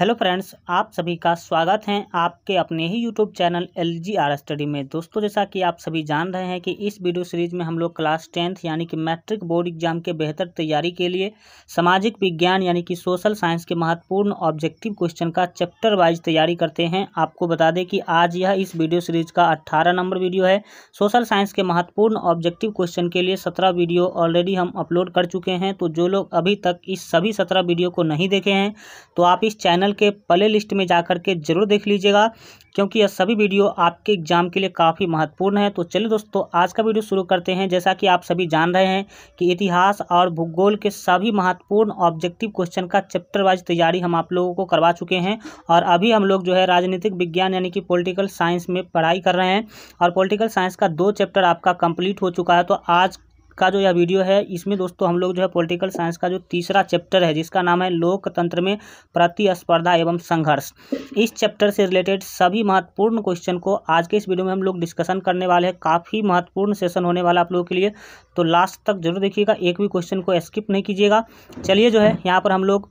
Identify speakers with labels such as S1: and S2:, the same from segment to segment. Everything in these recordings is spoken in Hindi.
S1: हेलो फ्रेंड्स आप सभी का स्वागत है आपके अपने ही YouTube channel L G R study में दोस्तों जैसा कि आप सभी जान रहे हैं कि इस वीडियो सीरीज में हम लोग क्लास टेंथ यानी कि मैट्रिक बोर्ड एग्जाम के बेहतर तैयारी के लिए सामाजिक विज्ञान यानी कि सोशल साइंस के महत्वपूर्ण ऑब्जेक्टिव क्वेश्चन का चैप्टर वाइज तैयारी करते हैं आपको बता दें कि आज यह इस वीडियो सीरीज का अट्ठारह नंबर वीडियो है सोशल साइंस के महत्वपूर्ण ऑब्जेक्टिव क्वेश्चन के लिए सत्रह वीडियो ऑलरेडी हम अपलोड कर चुके हैं तो जो लोग अभी तक इस सभी सत्रह वीडियो को नहीं देखे हैं तो आप इस चैनल चैनल के प्ले लिस्ट में जा के जरूर देख लीजिएगा क्योंकि यह सभी वीडियो आपके एग्जाम के लिए काफ़ी महत्वपूर्ण है तो चलिए दोस्तों आज का वीडियो शुरू करते हैं जैसा कि आप सभी जान रहे हैं कि इतिहास और भूगोल के सभी महत्वपूर्ण ऑब्जेक्टिव क्वेश्चन का चैप्टर वाइज तैयारी हम आप लोगों को करवा चुके हैं और अभी हम लोग जो है राजनीतिक विज्ञान यानी कि पोलिटिकल साइंस में पढ़ाई कर रहे हैं और पोलिटिकल साइंस का दो चैप्टर आपका कंप्लीट हो चुका है तो आज का जो यह वीडियो है इसमें दोस्तों हम लोग जो है पॉलिटिकल साइंस का जो तीसरा चैप्टर है जिसका नाम है लोकतंत्र में प्रतिस्पर्धा एवं संघर्ष इस चैप्टर से रिलेटेड सभी महत्वपूर्ण क्वेश्चन को आज के इस वीडियो में हम लोग डिस्कशन करने वाले हैं काफ़ी महत्वपूर्ण सेशन होने वाला आप लोगों के लिए तो लास्ट तक जरूर देखिएगा एक भी क्वेश्चन को स्किप नहीं कीजिएगा चलिए जो है यहाँ पर हम लोग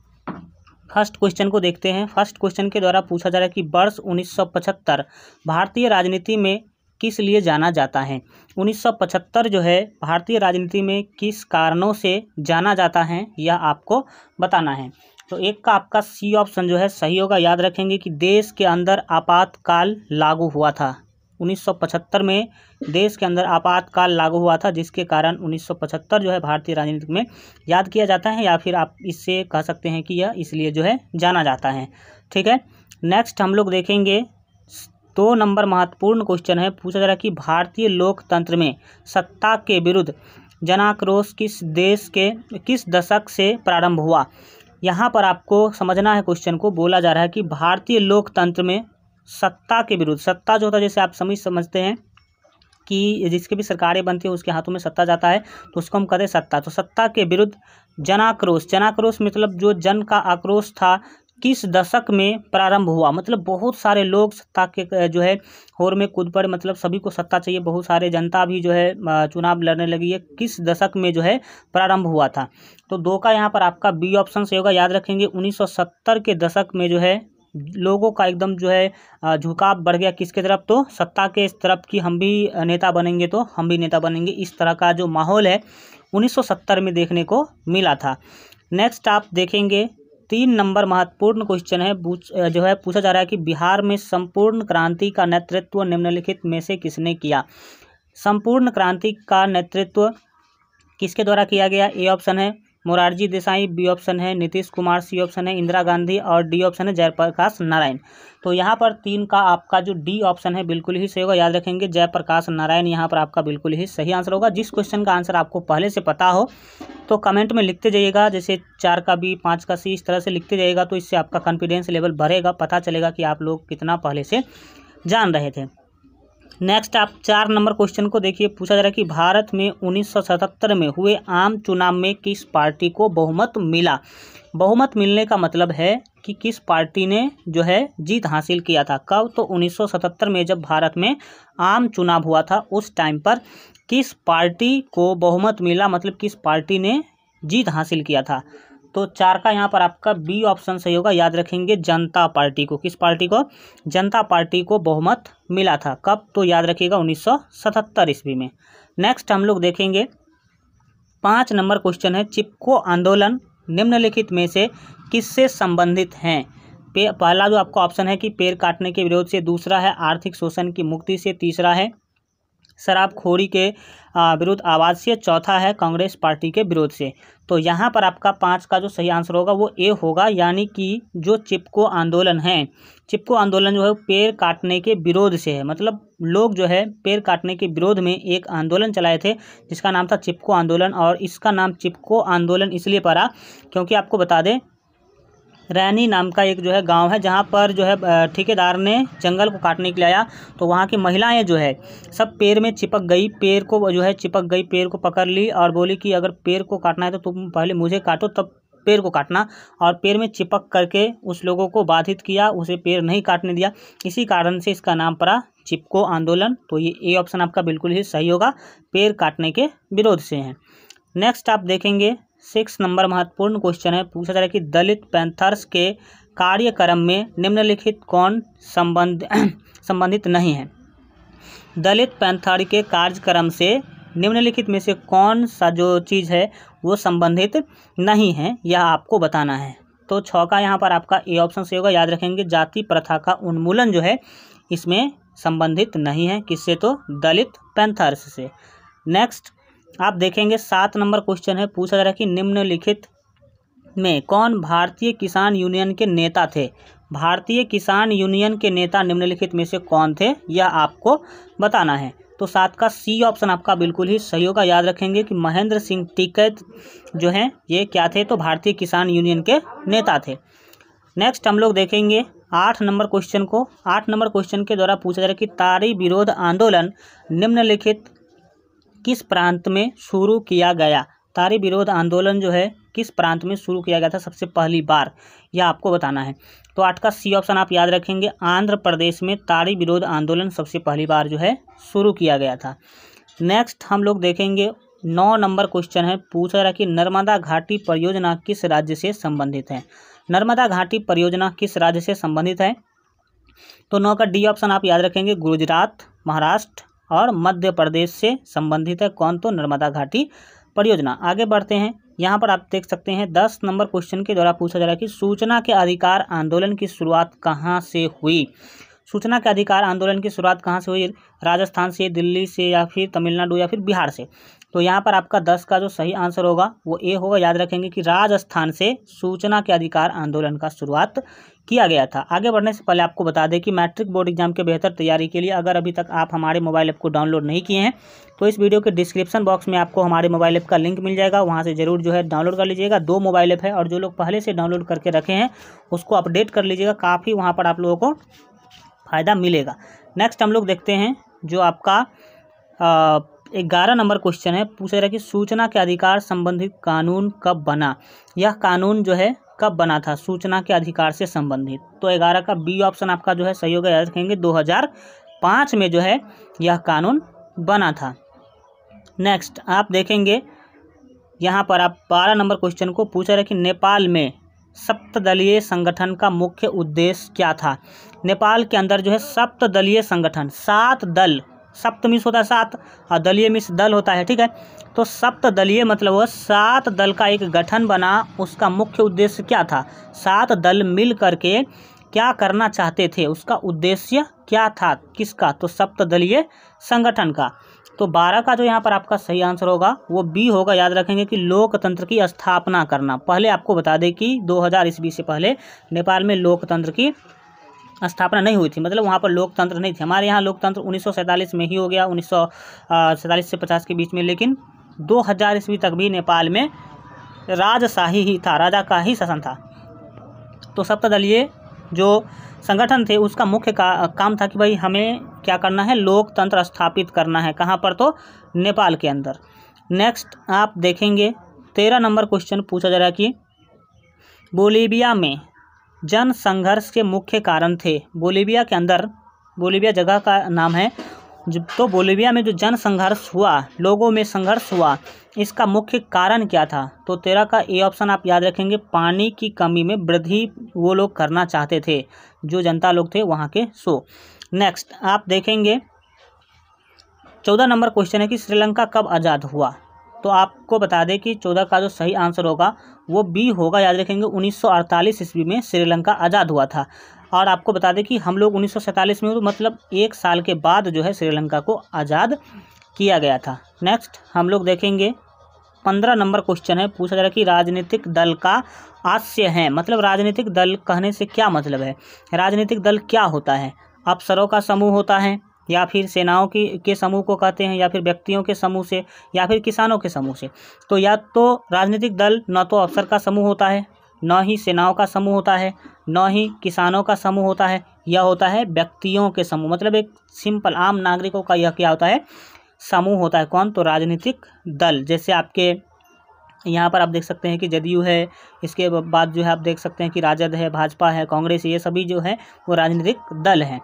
S1: फर्स्ट क्वेश्चन को देखते हैं फर्स्ट क्वेश्चन के द्वारा पूछा जा रहा है कि वर्ष 1975 भारतीय राजनीति में किस लिए जाना जाता है 1975 जो है भारतीय राजनीति में किस कारणों से जाना जाता है यह आपको बताना है तो एक का आपका सी ऑप्शन जो है सही होगा याद रखेंगे कि देश के अंदर आपातकाल लागू हुआ था 1975 में देश के अंदर आपातकाल लागू हुआ था जिसके कारण 1975 जो है भारतीय राजनीति में याद किया जाता है या फिर आप इससे कह सकते हैं कि यह इसलिए जो है जाना जाता है ठीक है नेक्स्ट हम लोग देखेंगे दो नंबर महत्वपूर्ण क्वेश्चन है पूछा जा रहा है कि भारतीय लोकतंत्र में सत्ता के विरुद्ध जनाक्रोश किस देश के किस दशक से प्रारंभ हुआ यहाँ पर आपको समझना है क्वेश्चन को बोला जा रहा है कि भारतीय लोकतंत्र में सत्ता के विरुद्ध सत्ता जो होता है जैसे आप समझ समझते हैं कि जिसके भी सरकारें बनती है उसके हाथों में सत्ता जाता है तो उसको हम कहते हैं सत्ता तो सत्ता के विरुद्ध जनाक्रोश जनाक्रोश मतलब जो जन का आक्रोश था किस दशक में प्रारंभ हुआ मतलब बहुत सारे लोग सत्ता के जो है होर में कूद पड़े मतलब सभी को सत्ता चाहिए बहुत सारे जनता भी जो है चुनाव लड़ने लगी है किस दशक में जो है प्रारंभ हुआ था तो दो का यहाँ पर आपका बी ऑप्शन से होगा याद रखेंगे 1970 के दशक में जो है लोगों का एकदम जो है झुकाव बढ़ गया किसके तरफ तो सत्ता के इस तरफ कि हम भी नेता बनेंगे तो हम भी नेता बनेंगे इस तरह का जो माहौल है 1970 में देखने को मिला था नेक्स्ट आप देखेंगे तीन नंबर महत्वपूर्ण क्वेश्चन है जो है पूछा जा रहा है कि बिहार में संपूर्ण क्रांति का नेतृत्व निम्नलिखित में से किसने किया संपूर्ण क्रांति का नेतृत्व किसके द्वारा किया गया ए ऑप्शन है मोरारजी देसाई बी ऑप्शन है नीतीश कुमार सी ऑप्शन है इंदिरा गांधी और डी ऑप्शन है जयप्रकाश नारायण तो यहाँ पर तीन का आपका जो डी ऑप्शन है बिल्कुल ही सही होगा याद रखेंगे जयप्रकाश नारायण यहाँ पर आपका बिल्कुल ही सही आंसर होगा जिस क्वेश्चन का आंसर आपको पहले से पता हो तो कमेंट में लिखते जाइएगा जैसे चार का बी पाँच का सी इस तरह से लिखते जाइएगा तो इससे आपका कॉन्फिडेंस लेवल बढ़ेगा पता चलेगा कि आप लोग कितना पहले से जान रहे थे नेक्स्ट आप चार नंबर क्वेश्चन को देखिए पूछा जा रहा है कि भारत में 1977 में हुए आम चुनाव में किस पार्टी को बहुमत मिला बहुमत मिलने का मतलब है कि किस पार्टी ने जो है जीत हासिल किया था कब तो 1977 में जब भारत में आम चुनाव हुआ था उस टाइम पर किस पार्टी को बहुमत मिला मतलब किस पार्टी ने जीत हासिल किया था तो चार का यहाँ पर आपका बी ऑप्शन सही होगा याद रखेंगे जनता पार्टी को किस पार्टी को जनता पार्टी को बहुमत मिला था कब तो याद रखिएगा 1977 ईस्वी में नेक्स्ट हम लोग देखेंगे पाँच नंबर क्वेश्चन है चिपको आंदोलन निम्नलिखित में से किससे संबंधित हैं पहला जो आपका ऑप्शन है कि पेड़ काटने के विरोध से दूसरा है आर्थिक शोषण की मुक्ति से तीसरा है शराबखोरी के विरुद्ध आवाज़ से चौथा है कांग्रेस पार्टी के विरोध से तो यहाँ पर आपका पाँच का जो सही आंसर होगा वो ए होगा यानी कि जो चिपको आंदोलन है चिपको आंदोलन जो है पेड़ काटने के विरोध से है मतलब लोग जो है पेड़ काटने के विरोध में एक आंदोलन चलाए थे जिसका नाम था चिपको आंदोलन और इसका नाम चिपको आंदोलन इसलिए पड़ा क्योंकि आपको बता दें रैनी नाम का एक जो है गांव है जहां पर जो है ठेकेदार ने जंगल को काटने के लिए आया तो वहां की महिलाएं जो है सब पेड़ में चिपक गई पेड़ को जो है चिपक गई पेड़ को पकड़ ली और बोली कि अगर पेड़ को काटना है तो तुम पहले मुझे काटो तब पेड़ को काटना और पेड़ में चिपक करके उस लोगों को बाधित किया उसे पेड़ नहीं काटने दिया इसी कारण से इसका नाम पड़ा चिपको आंदोलन तो ये ए ऑप्शन आपका बिल्कुल ही सही होगा पेड़ काटने के विरोध से है नेक्स्ट आप देखेंगे सिक्स नंबर महत्वपूर्ण क्वेश्चन है पूछा जा रहा है कि दलित पैंथर्स के कार्यक्रम में निम्नलिखित कौन संबंध संबंधित नहीं है दलित पैंथर के कार्यक्रम से निम्नलिखित में से कौन सा जो चीज़ है वो संबंधित नहीं है यह आपको बताना है तो छौका यहाँ पर आपका ए ऑप्शन से होगा याद रखेंगे जाति प्रथा का उन्मूलन जो है इसमें संबंधित नहीं है किससे तो दलित पैंथर्स से नेक्स्ट आप देखेंगे सात नंबर क्वेश्चन है पूछा जा रहा है कि निम्नलिखित में कौन भारतीय किसान यूनियन के नेता थे भारतीय किसान यूनियन के नेता निम्नलिखित में से कौन थे यह आपको बताना है तो सात का सी ऑप्शन आपका बिल्कुल ही सही होगा याद रखेंगे कि महेंद्र सिंह टिकैत जो हैं ये क्या थे तो भारतीय किसान यूनियन के नेता थे नेक्स्ट हम लोग देखेंगे आठ नंबर क्वेश्चन को आठ नंबर क्वेश्चन के द्वारा पूछा जा रहा है कि तारी विरोध आंदोलन निम्नलिखित किस प्रांत में शुरू किया गया तारी विरोध आंदोलन जो है किस प्रांत में शुरू किया गया था सबसे पहली बार यह आपको बताना है तो आठ का सी ऑप्शन आप याद रखेंगे आंध्र प्रदेश में तारी विरोध आंदोलन सबसे पहली बार जो है शुरू किया गया था नेक्स्ट हम लोग देखेंगे नौ नंबर क्वेश्चन है पूछ रहा कि नर्मदा घाटी परियोजना किस राज्य से संबंधित है नर्मदा घाटी परियोजना किस राज्य से संबंधित है तो नौ का डी ऑप्शन आप याद रखेंगे गुजरात महाराष्ट्र और मध्य प्रदेश से संबंधित है कौन तो नर्मदा घाटी परियोजना आगे बढ़ते हैं यहाँ पर आप देख सकते हैं दस नंबर क्वेश्चन के द्वारा पूछा जा रहा है कि सूचना के अधिकार आंदोलन की शुरुआत कहाँ से हुई सूचना के अधिकार आंदोलन की शुरुआत कहाँ से हुई राजस्थान से दिल्ली से या फिर तमिलनाडु या फिर बिहार से तो यहाँ पर आपका दस का जो सही आंसर होगा वो ए होगा याद रखेंगे कि राजस्थान से सूचना के अधिकार आंदोलन का शुरुआत किया गया था आगे बढ़ने से पहले आपको बता दें कि मैट्रिक बोर्ड एग्जाम के बेहतर तैयारी के लिए अगर अभी तक आप हमारे मोबाइल ऐप को डाउनलोड नहीं किए हैं तो इस वीडियो के डिस्क्रिप्शन बॉक्स में आपको हमारे मोबाइल ऐप का लिंक मिल जाएगा वहाँ से जरूर जो है डाउनलोड कर लीजिएगा दो मोबाइल ऐप है और जो लोग पहले से डाउनलोड करके रखे हैं उसको अपडेट कर लीजिएगा काफ़ी वहाँ पर आप लोगों को फ़ायदा मिलेगा नेक्स्ट हम लोग देखते हैं जो आपका ग्यारह नंबर क्वेश्चन है पूछा रहा कि सूचना के अधिकार संबंधित कानून कब बना यह कानून जो है कब बना था सूचना के अधिकार से संबंधित तो ग्यारह का बी ऑप्शन आपका जो है सही होगा याद रखेंगे 2005 में जो है यह कानून बना था नेक्स्ट आप देखेंगे यहाँ पर आप बारह नंबर क्वेश्चन को पूछा रहे कि नेपाल में सप्तलीय संगठन का मुख्य उद्देश्य क्या था नेपाल के अंदर जो है सप्तलीय संगठन सात दल सप्त मिस होता है सात और दलीय मिस दल होता है ठीक है तो सप्त दलीय मतलब वह सात दल का एक गठन बना उसका मुख्य उद्देश्य क्या था सात दल मिल करके क्या करना चाहते थे उसका उद्देश्य क्या था किसका तो सप्त दलीय संगठन का तो बारह का जो यहाँ पर आपका सही आंसर होगा वो बी होगा याद रखेंगे कि लोकतंत्र की स्थापना करना पहले आपको बता दें कि दो हज़ार ईस्वी से पहले नेपाल में लोकतंत्र की स्थापना नहीं हुई थी मतलब वहाँ पर लोकतंत्र नहीं थे हमारे यहाँ लोकतंत्र उन्नीस में ही हो गया उन्नीस से पचास के बीच में लेकिन दो हज़ार ईस्वी तक भी नेपाल में राजशाही ही था राजा का ही शासन था तो सप्तलीय जो संगठन थे उसका मुख्य का, काम था कि भाई हमें क्या करना है लोकतंत्र स्थापित करना है कहाँ पर तो नेपाल के अंदर नेक्स्ट आप देखेंगे तेरह नंबर क्वेश्चन पूछा जा रहा है कि बोलीबिया में जन संघर्ष के मुख्य कारण थे बोलीविया के अंदर बोलीविया जगह का नाम है तो बोलीविया में जो जन संघर्ष हुआ लोगों में संघर्ष हुआ इसका मुख्य कारण क्या था तो तेरह का ए ऑप्शन आप याद रखेंगे पानी की कमी में वृद्धि वो लोग करना चाहते थे जो जनता लोग थे वहाँ के सो नेक्स्ट आप देखेंगे चौदह नंबर क्वेश्चन है कि श्रीलंका कब आज़ाद हुआ तो आपको बता दें कि चौदह का जो सही आंसर होगा वो बी होगा याद रखेंगे 1948 ईस्वी में श्रीलंका आज़ाद हुआ था और आपको बता दें कि हम लोग उन्नीस में तो मतलब एक साल के बाद जो है श्रीलंका को आज़ाद किया गया था नेक्स्ट हम लोग देखेंगे पंद्रह नंबर क्वेश्चन है पूछा जा रहा है कि राजनीतिक दल का आशय है मतलब राजनीतिक दल कहने से क्या मतलब है राजनीतिक दल क्या होता है अफसरों का समूह होता है या फिर सेनाओं की के समूह को कहते हैं या फिर व्यक्तियों के समूह से या फिर किसानों के समूह से तो या तो राजनीतिक दल न तो अफसर का समूह होता है न ही सेनाओं का समूह होता है न ही किसानों का समूह होता है यह होता है व्यक्तियों के समूह मतलब एक सिंपल आम नागरिकों का यह क्या होता है समूह होता है कौन तो राजनीतिक दल जैसे आपके यहाँ पर आप देख सकते हैं कि जदयू है इसके बाद जो है आप देख सकते हैं कि राजद है भाजपा है कांग्रेस ये सभी जो है वो राजनीतिक दल हैं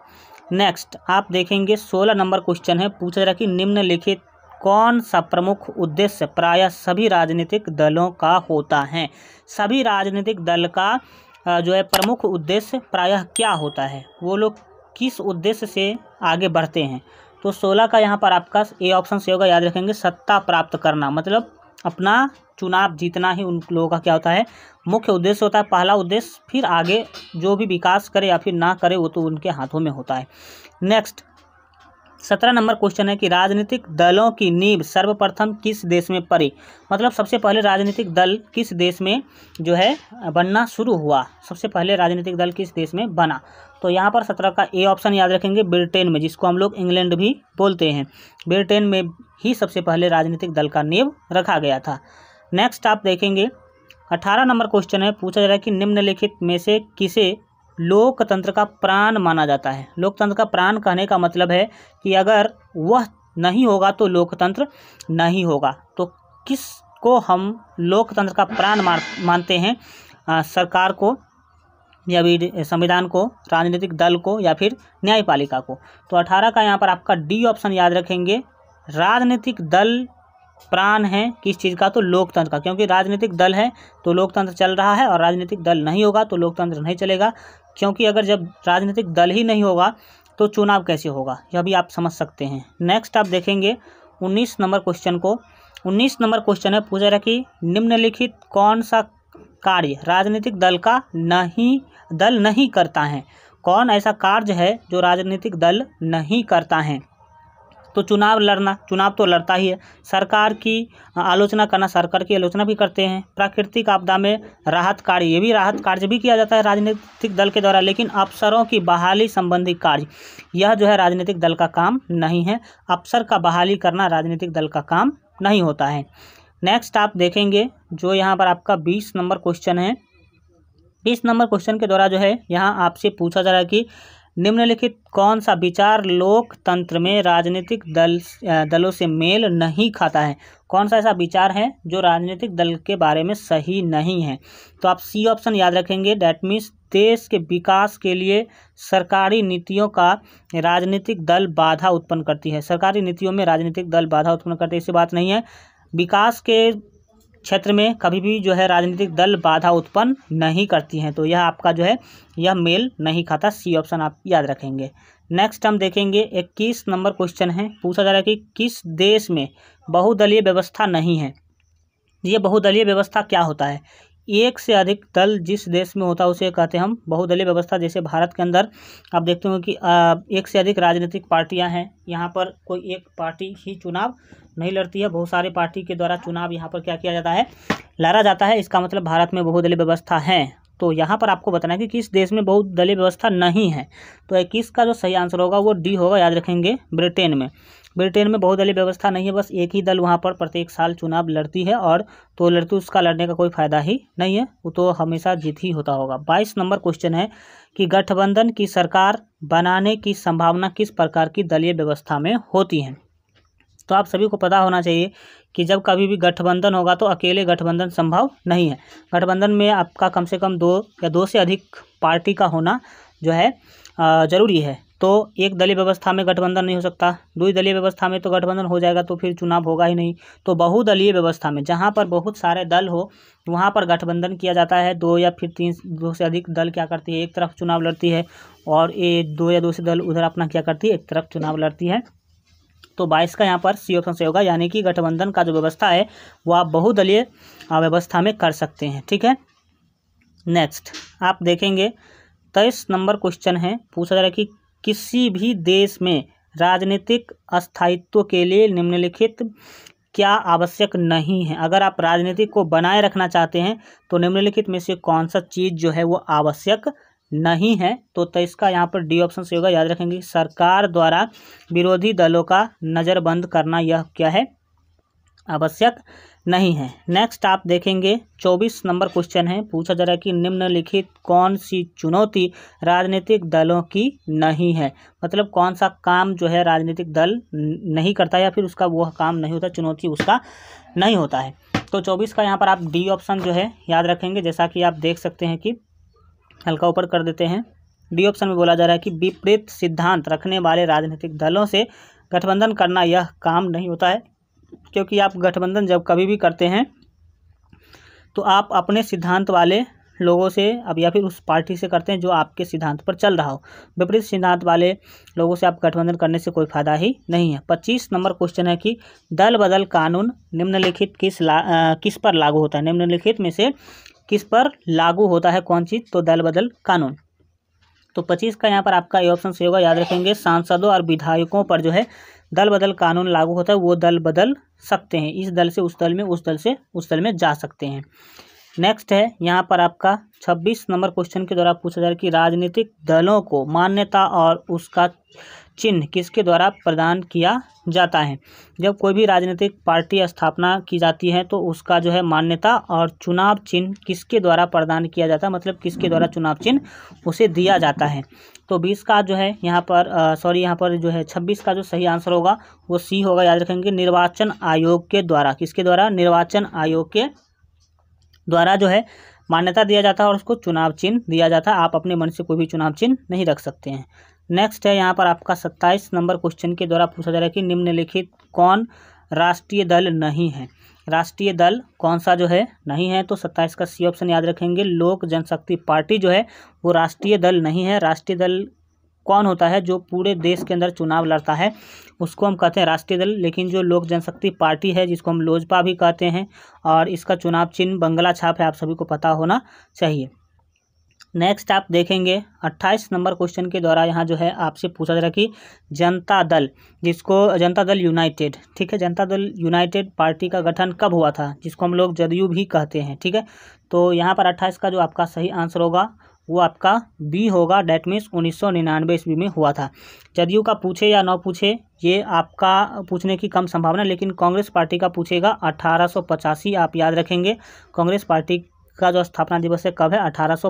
S1: नेक्स्ट आप देखेंगे सोलह नंबर क्वेश्चन है पूछा जा कि निम्नलिखित कौन सा प्रमुख उद्देश्य प्रायः सभी राजनीतिक दलों का होता है सभी राजनीतिक दल का जो है प्रमुख उद्देश्य प्रायः क्या होता है वो लोग किस उद्देश्य से आगे बढ़ते हैं तो सोलह का यहाँ पर आपका ए ऑप्शन से होगा याद रखेंगे सत्ता प्राप्त करना मतलब अपना चुनाव जीतना ही उन लोगों का क्या होता है मुख्य उद्देश्य होता है पहला उद्देश्य फिर आगे जो भी विकास करे या फिर ना करे वो तो उनके हाथों में होता है नेक्स्ट सत्रह नंबर क्वेश्चन है कि राजनीतिक दलों की नींव सर्वप्रथम किस देश में पड़ी मतलब सबसे पहले राजनीतिक दल किस देश में जो है बनना शुरू हुआ सबसे पहले राजनीतिक दल किस देश में बना तो यहाँ पर सत्रह का ए ऑप्शन याद रखेंगे ब्रिटेन में जिसको हम लोग इंग्लैंड भी बोलते हैं ब्रिटेन में ही सबसे पहले राजनीतिक दल का नींव रखा गया था नेक्स्ट आप देखेंगे अठारह नंबर क्वेश्चन है पूछा जा रहा है कि निम्नलिखित में से किसे लोकतंत्र का प्राण माना जाता है लोकतंत्र का प्राण कहने का मतलब है कि अगर वह नहीं होगा तो लोकतंत्र नहीं होगा तो किस को हम लोकतंत्र का प्राण मानते हैं आ, सरकार को या फिर संविधान को राजनीतिक दल को या फिर न्यायपालिका को तो अठारह का यहाँ पर आपका डी ऑप्शन याद रखेंगे राजनीतिक दल प्राण है किस चीज़ का तो लोकतंत्र का क्योंकि राजनीतिक दल है तो लोकतंत्र चल रहा है और राजनीतिक दल नहीं होगा तो लोकतंत्र नहीं चलेगा क्योंकि अगर जब राजनीतिक दल ही नहीं होगा तो चुनाव कैसे होगा यह भी आप समझ सकते हैं नेक्स्ट आप देखेंगे उन्नीस नंबर क्वेश्चन को उन्नीस नंबर क्वेश्चन है पूछा रहा कि निम्नलिखित कौन सा कार्य राजनीतिक दल का नहीं दल नहीं करता है कौन ऐसा कार्य है जो राजनीतिक दल नहीं करता है तो चुनाव लड़ना चुनाव तो लड़ता ही है सरकार की आलोचना करना सरकार की आलोचना भी करते हैं प्राकृतिक आपदा में राहत कार्य ये भी राहत कार्य भी किया जाता है राजनीतिक दल के द्वारा लेकिन अफसरों की बहाली संबंधी कार्य यह जो है राजनीतिक दल का काम नहीं है अफसर का बहाली करना राजनीतिक दल का काम नहीं होता है नेक्स्ट आप देखेंगे जो यहाँ पर आपका बीस नंबर क्वेश्चन है बीस नंबर क्वेश्चन के द्वारा जो है यहाँ आपसे पूछा जा रहा है कि निम्नलिखित कौन सा विचार लोकतंत्र में राजनीतिक दल दलों से मेल नहीं खाता है कौन सा ऐसा विचार है जो राजनीतिक दल के बारे में सही नहीं है तो आप सी ऑप्शन याद रखेंगे डैट मीन्स देश के विकास के लिए सरकारी नीतियों का राजनीतिक दल बाधा उत्पन्न करती है सरकारी नीतियों में राजनीतिक दल बाधा उत्पन्न करते ऐसी बात नहीं है विकास के क्षेत्र में कभी भी जो है राजनीतिक दल बाधा उत्पन्न नहीं करती हैं तो यह आपका जो है यह मेल नहीं खाता सी ऑप्शन आप याद रखेंगे नेक्स्ट हम देखेंगे इक्कीस नंबर क्वेश्चन है पूछा जा रहा है कि किस देश में बहुदलीय व्यवस्था नहीं है ये बहुदलीय व्यवस्था क्या होता है एक से अधिक दल जिस देश में होता है उसे कहते हैं हम बहुदलीय व्यवस्था जैसे भारत के अंदर आप देखते हो कि एक से अधिक राजनीतिक पार्टियां हैं यहाँ पर कोई एक पार्टी ही चुनाव नहीं लड़ती है बहुत सारे पार्टी के द्वारा चुनाव यहाँ पर क्या किया जाता है लड़ा जाता है इसका मतलब भारत में बहुदलीय व्यवस्था है तो यहाँ पर आपको बताना है कि किस देश में बहुदलीय व्यवस्था नहीं है तो किस का जो सही आंसर होगा वो डी होगा याद रखेंगे ब्रिटेन में ब्रिटेन में बहुदलीय व्यवस्था नहीं है बस एक ही दल वहाँ पर प्रत्येक साल चुनाव लड़ती है और तो लड़ती उसका लड़ने का कोई फायदा ही नहीं है वो तो हमेशा जीत ही होता होगा बाईस नंबर क्वेश्चन है कि गठबंधन की सरकार बनाने की संभावना किस प्रकार की दलीय व्यवस्था में होती है तो आप सभी को पता होना चाहिए कि जब कभी भी गठबंधन होगा तो अकेले गठबंधन संभव नहीं है गठबंधन में आपका कम से कम दो या दो से अधिक पार्टी का होना जो है ज़रूरी है तो एक दलीय व्यवस्था में गठबंधन नहीं हो सकता दलीय व्यवस्था में तो गठबंधन हो जाएगा तो फिर चुनाव होगा ही नहीं तो बहुदलीय व्यवस्था में जहाँ पर बहुत सारे दल हो वहाँ पर गठबंधन किया जाता है दो या फिर तीन दो से अधिक दल क्या करती है एक तरफ चुनाव लड़ती है और ये दो या दो से दल उधर अपना क्या करती है एक तरफ चुनाव लड़ती है तो बाईस का यहाँ पर सी ऑप्शन से होगा यानी कि गठबंधन का जो व्यवस्था है वो आप बहुदलीय व्यवस्था में कर सकते हैं ठीक है नेक्स्ट आप देखेंगे तेईस नंबर क्वेश्चन है पूछा जा रहा है कि किसी भी देश में राजनीतिक अस्थायित्व के लिए निम्नलिखित क्या आवश्यक नहीं है अगर आप राजनीति को बनाए रखना चाहते हैं तो निम्नलिखित में से कौन सा चीज़ जो है वो आवश्यक नहीं है तो, तो इसका यहाँ पर डी ऑप्शन से होगा याद रखेंगे सरकार द्वारा विरोधी दलों का नज़रबंद करना यह क्या है आवश्यक नहीं है नेक्स्ट आप देखेंगे चौबीस नंबर क्वेश्चन है पूछा जा रहा है कि निम्नलिखित कौन सी चुनौती राजनीतिक दलों की नहीं है मतलब कौन सा काम जो है राजनीतिक दल नहीं करता या फिर उसका वह काम नहीं होता चुनौती उसका नहीं होता है तो चौबीस का यहाँ पर आप डी ऑप्शन जो है याद रखेंगे जैसा कि आप देख सकते हैं कि हल्का ऊपर कर देते हैं डी ऑप्शन में बोला जा रहा है कि विपरीत सिद्धांत रखने वाले राजनीतिक दलों से गठबंधन करना यह काम नहीं होता है क्योंकि आप गठबंधन जब कभी भी करते हैं तो आप अपने सिद्धांत वाले लोगों से अब या फिर उस पार्टी से करते हैं जो आपके सिद्धांत पर चल रहा हो विपरीत सिद्धांत वाले लोगों से आप गठबंधन करने से कोई फायदा ही नहीं है पच्चीस नंबर क्वेश्चन है कि दल बदल कानून निम्नलिखित किस आ, किस पर लागू होता है निम्नलिखित में से किस पर लागू होता है कौन चीज़ तो दल बदल कानून तो पच्चीस का यहाँ पर आपका ये ऑप्शन सही होगा याद रखेंगे सांसदों और विधायकों पर जो है दल बदल कानून लागू होता है वो दल बदल सकते हैं इस दल से उस दल में उस दल से उस दल में जा सकते हैं नेक्स्ट है यहाँ पर आपका 26 नंबर क्वेश्चन के द्वारा पूछा जा रहा है कि राजनीतिक दलों को मान्यता और उसका चिन्ह किसके द्वारा प्रदान किया जाता है जब कोई भी राजनीतिक पार्टी स्थापना की जाती है तो उसका जो है मान्यता और चुनाव चिन्ह किसके द्वारा प्रदान किया जाता है मतलब किसके द्वारा चुनाव चिन्ह उसे दिया जाता है तो बीस का जो है यहाँ पर सॉरी यहाँ पर जो है छब्बीस का जो सही आंसर होगा वो सी होगा याद रखेंगे निर्वाचन आयोग के द्वारा किसके द्वारा निर्वाचन आयोग के द्वारा जो है मान्यता दिया जाता है और उसको चुनाव चिन्ह दिया जाता है आप अपने मन से कोई भी चुनाव चिन्ह नहीं रख सकते हैं नेक्स्ट है यहाँ पर आपका सत्ताईस नंबर क्वेश्चन के द्वारा पूछा जा रहा है कि निम्नलिखित कौन राष्ट्रीय दल नहीं है राष्ट्रीय दल कौन सा जो है नहीं है तो सत्ताईस का सी ऑप्शन याद रखेंगे लोक जनशक्ति पार्टी जो है वो राष्ट्रीय दल नहीं है राष्ट्रीय दल कौन होता है जो पूरे देश के अंदर चुनाव लड़ता है उसको हम कहते हैं राष्ट्रीय दल लेकिन जो लोक जनशक्ति पार्टी है जिसको हम लोजपा भी कहते हैं और इसका चुनाव चिन्ह बंगला छाप है आप सभी को पता होना चाहिए नेक्स्ट आप देखेंगे 28 नंबर क्वेश्चन के द्वारा यहाँ जो है आपसे पूछा जा रहा है कि जनता दल जिसको जनता दल यूनाइटेड ठीक है जनता दल यूनाइटेड पार्टी का गठन कब हुआ था जिसको हम लोग जदयू भी कहते हैं ठीक है तो यहाँ पर 28 का जो आपका सही आंसर होगा वो आपका बी होगा डैट मीन्स उन्नीस सौ निन्यानवे ईस्वी में हुआ था जदयू का पूछे या न पूछे ये आपका पूछने की कम संभावना लेकिन कांग्रेस पार्टी का पूछेगा अठारह आप याद रखेंगे कांग्रेस पार्टी का जो स्थापना दिवस है कब है अठारह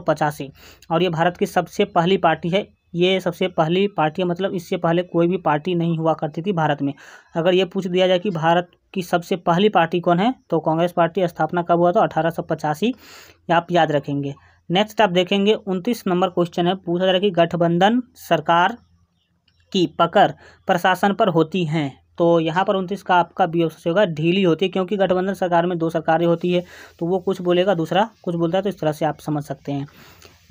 S1: और ये भारत की सबसे पहली पार्टी है ये सबसे पहली पार्टी है मतलब इससे पहले कोई भी पार्टी नहीं हुआ करती थी भारत में अगर ये पूछ दिया जाए कि भारत की सबसे पहली पार्टी कौन है तो कांग्रेस पार्टी स्थापना कब हुआ तो अठारह सौ आप याद रखेंगे नेक्स्ट आप देखेंगे उनतीस नंबर क्वेश्चन है पूछा जा रहा है कि गठबंधन सरकार की पकड़ प्रशासन पर होती हैं तो यहाँ पर उनतीस का आपका बी ऑप्शन होगा ढीली होती है क्योंकि गठबंधन सरकार में दो सरकारें होती है तो वो कुछ बोलेगा दूसरा कुछ बोलता है तो इस तरह से आप समझ सकते हैं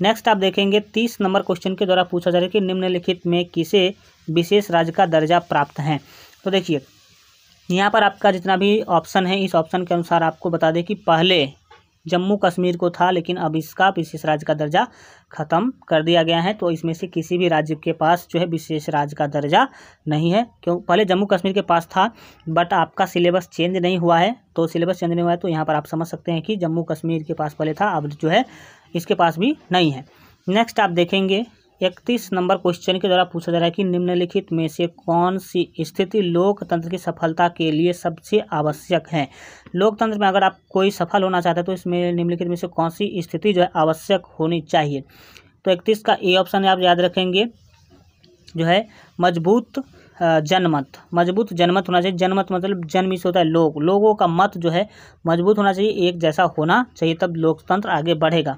S1: नेक्स्ट आप देखेंगे तीस नंबर क्वेश्चन के द्वारा पूछा जा रहा है कि निम्नलिखित में किसे विशेष राज्य का दर्जा प्राप्त है तो देखिए यहाँ पर आपका जितना भी ऑप्शन है इस ऑप्शन के अनुसार आपको बता दें कि पहले जम्मू कश्मीर को था लेकिन अब इसका विशेष राज्य का दर्जा ख़त्म कर दिया गया है तो इसमें से किसी भी राज्य के पास जो है विशेष राज्य का दर्जा नहीं है क्यों पहले जम्मू कश्मीर के पास था बट आपका सिलेबस चेंज नहीं हुआ है तो सिलेबस चेंज नहीं हुआ है तो यहाँ पर आप समझ सकते हैं कि जम्मू कश्मीर के पास पहले था अब जो है इसके पास भी नहीं है नेक्स्ट आप देखेंगे इकतीस नंबर क्वेश्चन के द्वारा पूछा जा रहा है कि निम्नलिखित में से कौन सी स्थिति लोकतंत्र की सफलता के लिए सबसे आवश्यक है लोकतंत्र में अगर आप कोई सफल होना चाहते हैं तो इसमें निम्नलिखित में से कौन सी स्थिति जो है आवश्यक होनी चाहिए तो इकतीस का ए ऑप्शन आप याद रखेंगे जो है मजबूत जनमत मजबूत जनमत होना चाहिए जनमत मतलब जन्म से होता है लोग लोगों का मत जो है मजबूत होना चाहिए एक जैसा होना चाहिए तब लोकतंत्र आगे बढ़ेगा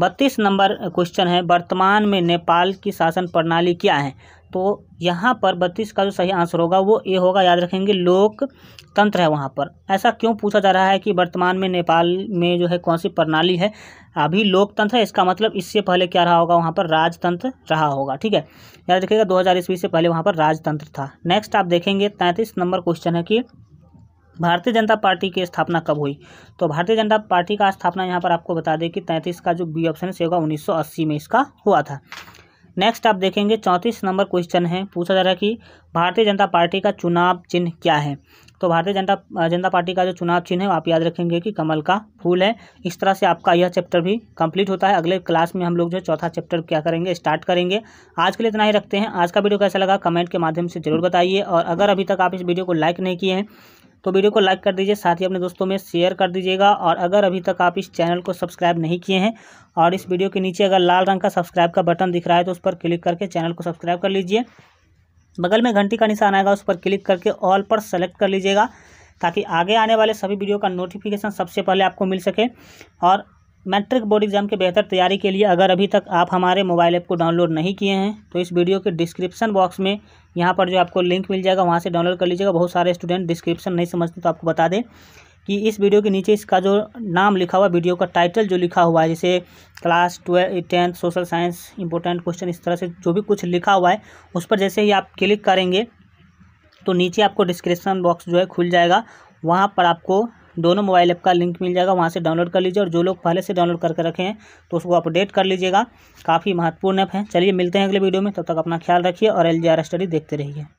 S1: बत्तीस नंबर क्वेश्चन है वर्तमान में नेपाल की शासन प्रणाली क्या है तो यहाँ पर बत्तीस का जो सही आंसर होगा वो ये होगा याद रखेंगे लोकतंत्र है वहाँ पर ऐसा क्यों पूछा जा रहा है कि वर्तमान में नेपाल में जो है कौन सी प्रणाली है अभी लोकतंत्र है इसका मतलब इससे पहले क्या रहा होगा वहाँ पर राजतंत्र रहा होगा ठीक है याद रखिएगा दो हज़ार से पहले वहाँ पर राजतंत्र था नेक्स्ट आप देखेंगे तैंतीस नंबर क्वेश्चन है कि भारतीय जनता पार्टी की स्थापना कब हुई तो भारतीय जनता पार्टी का स्थापना यहाँ पर आपको बता दें कि तैंतीस का जो बी ऑप्शन से होगा उन्नीस में इसका हुआ था नेक्स्ट आप देखेंगे चौंतीस नंबर क्वेश्चन है पूछा जा रहा है कि भारतीय जनता पार्टी का चुनाव चिन्ह क्या है तो भारतीय जनता जनता पार्टी का जो चुनाव चिन्ह है आप याद रखेंगे कि कमल का फूल है इस तरह से आपका यह चैप्टर भी कंप्लीट होता है अगले क्लास में हम लोग जो है चौथा चैप्टर क्या करेंगे स्टार्ट करेंगे आज के लिए इतना ही रखते हैं आज का वीडियो कैसा लगा कमेंट के माध्यम से जरूर बताइए और अगर अभी तक आप इस वीडियो को लाइक नहीं किए हैं तो वीडियो को लाइक कर दीजिए साथ ही अपने दोस्तों में शेयर कर दीजिएगा और अगर अभी तक आप इस चैनल को सब्सक्राइब नहीं किए हैं और इस वीडियो के नीचे अगर लाल रंग का सब्सक्राइब का बटन दिख रहा है तो उस पर क्लिक करके चैनल को सब्सक्राइब कर लीजिए बगल में घंटी का निशान आएगा उस पर क्लिक करके ऑल पर सेलेक्ट कर लीजिएगा ताकि आगे आने वाले सभी वीडियो का नोटिफिकेशन सबसे पहले आपको मिल सके और मैट्रिक बोर्ड एग्ज़ाम के बेहतर तैयारी के लिए अगर अभी तक आप हमारे मोबाइल ऐप को डाउनलोड नहीं किए हैं तो इस वीडियो के डिस्क्रिप्शन बॉक्स में यहाँ पर जो आपको लिंक मिल जाएगा वहाँ से डाउनलोड कर लीजिएगा बहुत सारे स्टूडेंट डिस्क्रिप्शन नहीं समझते तो आपको बता दें कि इस वीडियो के नीचे इसका जो नाम लिखा हुआ वीडियो का टाइटल जो लिखा हुआ है जैसे class twelfth tenth social science important question इस तरह से जो भी कुछ लिखा हुआ है उस पर जैसे ही आप क्लिक करेंगे तो नीचे आपको डिस्क्रिप्शन बॉक्स जो है खुल जाएगा वहाँ पर आपको दोनों मोबाइल ऐप का लिंक मिल जाएगा वहाँ से डाउनलोड कर लीजिए और जो लोग पहले से डाउनलोड करके रखे हैं तो उसको अपडेट कर लीजिएगा काफ़ी महत्वपूर्ण ऐप है चलिए मिलते हैं अगले वीडियो में तब तक अपना ख्याल रखिए और एल स्टडी देखते रहिए